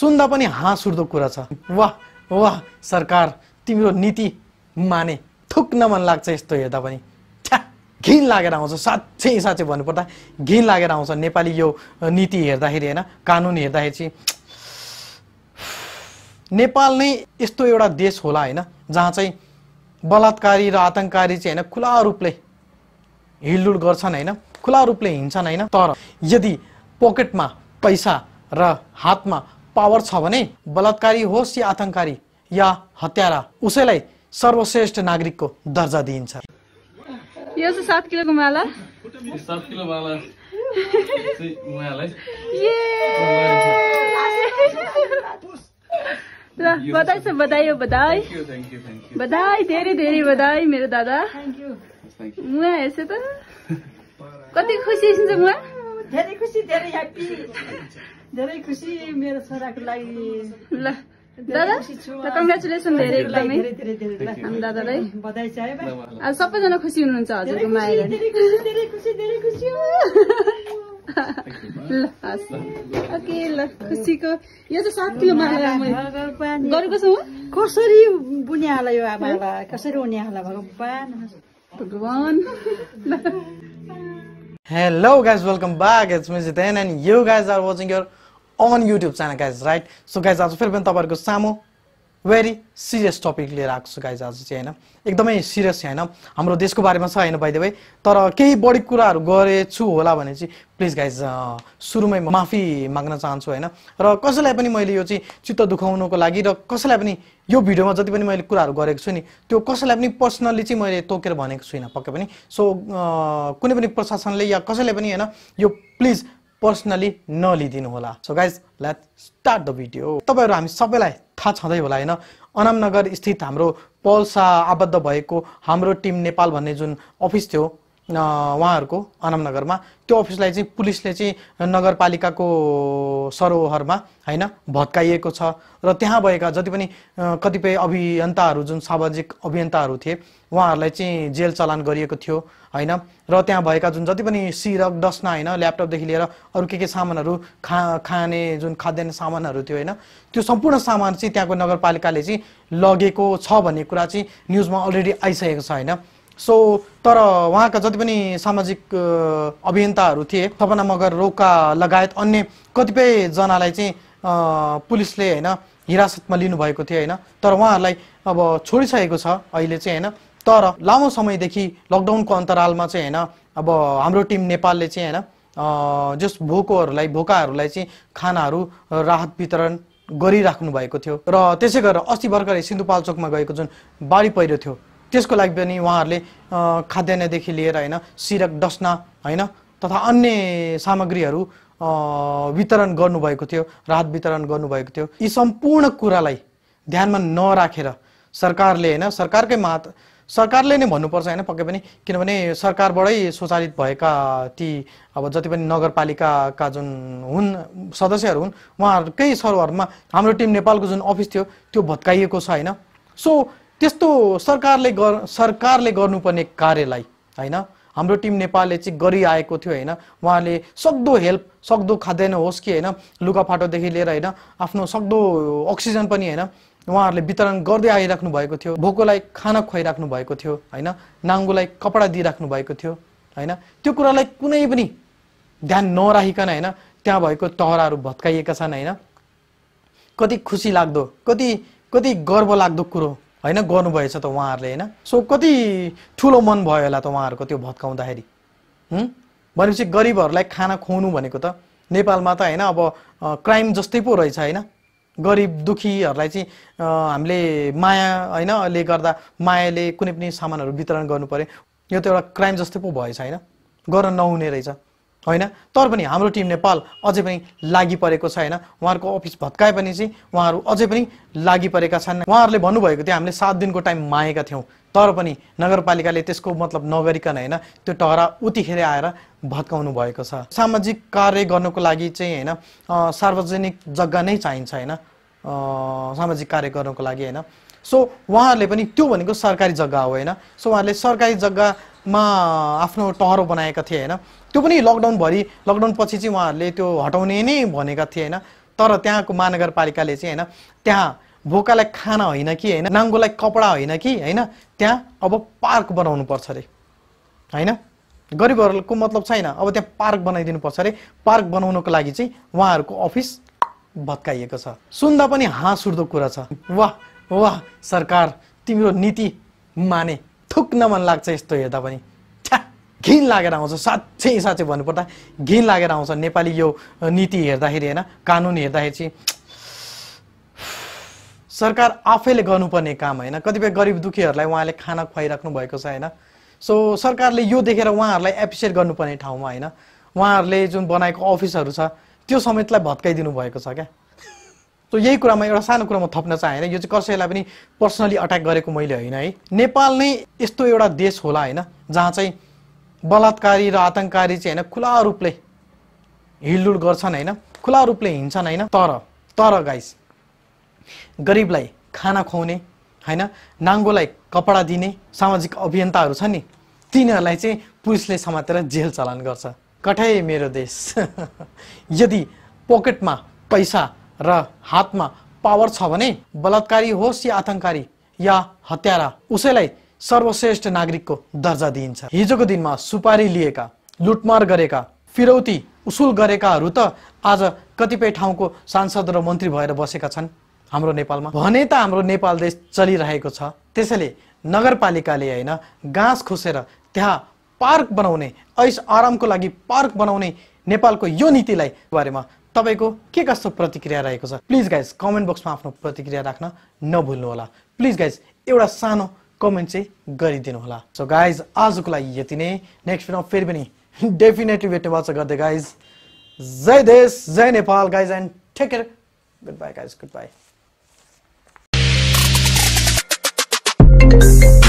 सुन्दा पनि हाँस उठ्दो कुरा छ वाह वाह सरकार तिम्रो नीति माने थुक्न मन लाग्छ यस्तो हेर्दा पनि घिन लागेर आउँछ साँच्चै साँच्चै भन्नुपर्दा घिन लागेर आउँछ नेपाली यो नीति हेर्दाखेरि होइन कानुन हेर्दाखेरि चाहिँ नेपाल नै यस्तो एउटा देश होला होइन जहाँ चाहिँ बलात्कारी र आतङ्कारी चाहिँ होइन खुला रूपले हिलडुल गर्छन् होइन खुला रूपले हिँड्छन् होइन तर यदि पकेटमा पैसा र हातमा पावर छ भने बलात्कारी होस् या आतङ्कारी या हत्यारा उसैलाई सर्वश्रेष्ठ नागरिकको दर्जा दिइन्छ यो चाहिँ सात किलोको माला सात किलो माला ल बधाई छ बधाई हो बधाई बधाई धेरै धेरै बधाई मेरो दादा मुवा यसो त कति खुसी हुन्छ मुवा धेरै खुसी धेरै ह्याप्पी धेरै खुसी मेरो छोराको लागि ल दादा कङ्ग्रेचुलेसन धेरै एकदमै दादालाई बधाई चाहे सबैजना खुसी हुनुहुन्छ हजुरकोमा आएर ल ओके ल खुसीको यो त सात किलो माला गरेको छ कसरी बुने होला यो आमाला कसरी उनी होला भगवान् भगवान् hello guys welcome back it's me then and you guys are watching your own YouTube channel guys right so guys आज फेरि पनि तपाईँहरूको सामु भेरी सिरियस टपिक लिएर आएको छु गाइज आज चाहिँ होइन एकदमै सिरियस होइन हाम्रो देशको बारेमा छ होइन भाइ तर केही बढी कुराहरू गरेछु होला भने चाहिँ प्लिज गाइज सुरुमै माफी माग्न चाहन्छु होइन र कसैलाई पनि मैले यो चाहिँ चित्त दुखाउनुको लागि र कसैलाई पनि यो भिडियोमा जति पनि मैले कुराहरू गरेको छु नि त्यो कसैलाई पनि पर्सनल्ली चाहिँ मैले तोकेर भनेको छुइनँ पक्कै पनि सो कुनै पनि प्रशासनले या कसैले पनि होइन यो प्लिज पर्सनली नलिदिनु होला so guys let start the video तपाईँहरू हामी सबैलाई थाहा छँदै होला होइन अनामनगर स्थित हाम्रो पल्सा आबद्ध भएको हाम्रो टिम नेपाल भन्ने जुन अफिस थियो उहाँहरूको आनन्दनगरमा त्यो अफिसलाई चाहिँ पुलिसले चाहिँ नगरपालिकाको सरोहरमा होइन भत्काइएको छ र त्यहाँ भएका जति पनि कतिपय अभियन्ताहरू जुन सामाजिक अभियन्ताहरू थिए उहाँहरूलाई चाहिँ जेल चलान गरिएको थियो होइन र त्यहाँ भएका जुन जति पनि सिरक डस्ना होइन ल्यापटपदेखि लिएर अरू के के सामानहरू खा खाने जुन खाद्यान्न सामानहरू थियो होइन त्यो सम्पूर्ण सामान चाहिँ त्यहाँको नगरपालिकाले चाहिँ लगेको छ भन्ने कुरा चाहिँ न्युजमा अलरेडी आइसकेको छ होइन सो तर उहाँका जति पनि सामाजिक अभियन्ताहरू थिए सपना मगर रोका लगायत अन्य कतिपयजनालाई चाहिँ पुलिसले होइन हिरासतमा लिनुभएको थियो होइन तर उहाँहरूलाई अब छोडिसकेको छ अहिले चाहिँ होइन तर लामो समयदेखि लकडाउनको अन्तरालमा चाहिँ होइन अब हाम्रो टिम नेपालले चाहिँ होइन जस भोकोहरूलाई भोकाहरूलाई चाहिँ खानाहरू राहत वितरण गरिराख्नु भएको थियो र त्यसै गरेर अस्ति भर्खरै सिन्धुपाल्चोकमा गएको जुन बाढी पहिरो थियो त्यसको लागि पनि उहाँहरूले खाद्यान्नदेखि लिएर होइन सिरक डस्ना होइन तथा अन्य सामग्रीहरू वितरण गर्नुभएको थियो राहत वितरण गर्नुभएको थियो यी सम्पूर्ण कुरालाई ध्यानमा नराखेर सरकारले होइन सरकारकै मात सरकारले नै भन्नुपर्छ होइन पक्कै पनि किनभने सरकारबाटै स्वचालित भएका ती अब जति पनि नगरपालिकाका जुन हुन् सदस्यहरू हुन् उहाँहरूकै सरहरूमा हाम्रो टिम नेपालको जुन अफिस थियो त्यो भत्काइएको छ होइन सो त्यस्तो सरकारले गर् सरकारले गर्नुपर्ने कार्यलाई होइन हाम्रो टिम नेपालले चाहिँ गरिआएको थियो होइन उहाँले सक्दो हेल्प सक्दो खाद्यान्न होस् कि होइन लुगाफाटोदेखि लिएर होइन आफ्नो सक्दो अक्सिजन पनि होइन उहाँहरूले वितरण गर्दै आइराख्नु भएको थियो भोकोलाई खाना खुवाइराख्नु भएको थियो होइन नाङ्गोलाई कपडा दिइराख्नु भएको थियो होइन त्यो कुरालाई कुनै पनि ध्यान नराखिकन होइन त्यहाँ भएको टहराहरू भत्काइएका छन् होइन कति खुसी लाग्दो कति कति गर्व लाग्दो कुरो होइन गर्नुभएछ त उहाँहरूले होइन सो कति ठुलो मन भयो होला त उहाँहरूको त्यो भत्काउँदाखेरि भनेपछि गरिबहरूलाई खाना खुवाउनु भनेको त नेपालमा त होइन अब क्राइम जस्तै पो रहेछ होइन गरिब दुखीहरूलाई चाहिँ हामीले माया होइन ले गर्दा मायाले कुनै पनि सामानहरू वितरण गर्नु पऱ्यो यो त एउटा क्राइम जस्तै पो भएछ होइन गर्न नहुने रहेछ होइन तर पनि हाम्रो टिम नेपाल अझै पनि लागि परेको छ होइन उहाँहरूको अफिस भत्काए पनि चाहिँ उहाँहरू अझै पनि लागि परेका छन् उहाँहरूले भन्नुभएको थियो हामीले सात दिनको टाइम मागेका थियौँ तर पनि नगरपालिकाले त्यसको मतलब नगरिकन होइन त्यो टहरा उतिखेर आएर भत्काउनु भएको छ सामाजिक कार्य गर्नुको लागि चाहिँ होइन सार्वजनिक जग्गा नै चाहिन्छ होइन सामाजिक कार्य गर्नुको लागि होइन सो उहाँहरूले पनि त्यो भनेको सरकारी जग्गा हो होइन सो उहाँहरूले सरकारी जग्गा मा आफ्नो टहरो बनाएका थिए होइन त्यो पनि लकडाउनभरि लकडाउनपछि चाहिँ उहाँहरूले त्यो हटाउने नै भनेका थिए होइन तर त्यहाँको महानगरपालिकाले चाहिँ होइन त्यहाँ भोकालाई खाना होइन कि होइन नाङ्गोलाई कपडा होइन कि होइन त्यहाँ अब पार्क बनाउनु पर्छ अरे होइन गरिबहरूको मतलब छैन अब त्यहाँ पार्क बनाइदिनु पर्छ अरे पार्क बनाउनको लागि चाहिँ उहाँहरूको अफिस भत्काइएको छ सुन्दा पनि हाँस उठ्दो कुरा छ वाह वाह सरकार तिम्रो नीति माने थुक्न मन लाग्छ यस्तो हेर्दा पनि घिन लागेर आउँछ साँच्चै साँच्चै भन्नुपर्दा घिन लागेर आउँछ नेपाली यो नीति हेर्दाखेरि होइन कानुन हेर्दाखेरि चाहिँ सरकार आफैले गर्नुपर्ने काम होइन कतिपय गरिब दुखीहरूलाई उहाँले खाना खुवाइराख्नु भएको छ होइन सो सरकारले यो देखेर उहाँहरूलाई एप्रिसिएट गर्नुपर्ने ठाउँमा होइन उहाँहरूले जुन बनाएको अफिसहरू छ त्यो समेतलाई भत्काइदिनु भएको छ क्या सो यही कुरामा एउटा सानो कुरा म थप्न चाहेँ यो चाहिँ कसैलाई पनि पर्सनली अट्याक गरेको मैले होइन है नेपाल नै यस्तो एउटा देश होला होइन जहाँ चाहिँ बलात्कारी र आतङ्ककारी चाहिँ होइन खुला रूपले हिलडुल गर्छन् होइन खुला रूपले हिँड्छन् होइन तर तर गाइस गरिबलाई खाना खुवाउने होइन नाङ्गोलाई कपडा दिने सामाजिक अभियन्ताहरू छन् नि तिनीहरूलाई चाहिँ पुलिसले समातेर जेल चलान गर्छ कठै मेरो देश यदि पकेटमा पैसा र हातमा पावर छ भने बलात्कारी होस् या आतंकारी या हत्यारा उसैलाई सर्वश्रेष्ठ नागरिकको दर्जा दिइन्छ हिजोको दिनमा सुपारी लिएका लुटमार गरेका फिरौती उसुल गरेकाहरू त आज कतिपय ठाउँको सांसद र मन्त्री भएर बसेका छन् हाम्रो नेपालमा भने त हाम्रो नेपाल देश चलिरहेको छ त्यसैले नगरपालिकाले होइन गाँस खोसेर त्यहाँ पार्क बनाउने ऐस आरामको लागि पार्क बनाउने नेपालको यो नीतिलाई बारेमा तपाईँको के कस्तो प्रतिक्रिया रहेको छ प्लिज गाइज कमेन्ट बक्समा आफ्नो प्रतिक्रिया राख्न नभुल्नु होला प्लिज गाइज एउटा सानो कमेन्ट चाहिँ गरिदिनु होला सो गाइज आजको लागि यति नै नेक्स्ट फिल्म फेरि पनि डेफिनेटली भेट्ने बाचा गर्दै गाइज जय देश जय Nepal guys and take care good bye guys good by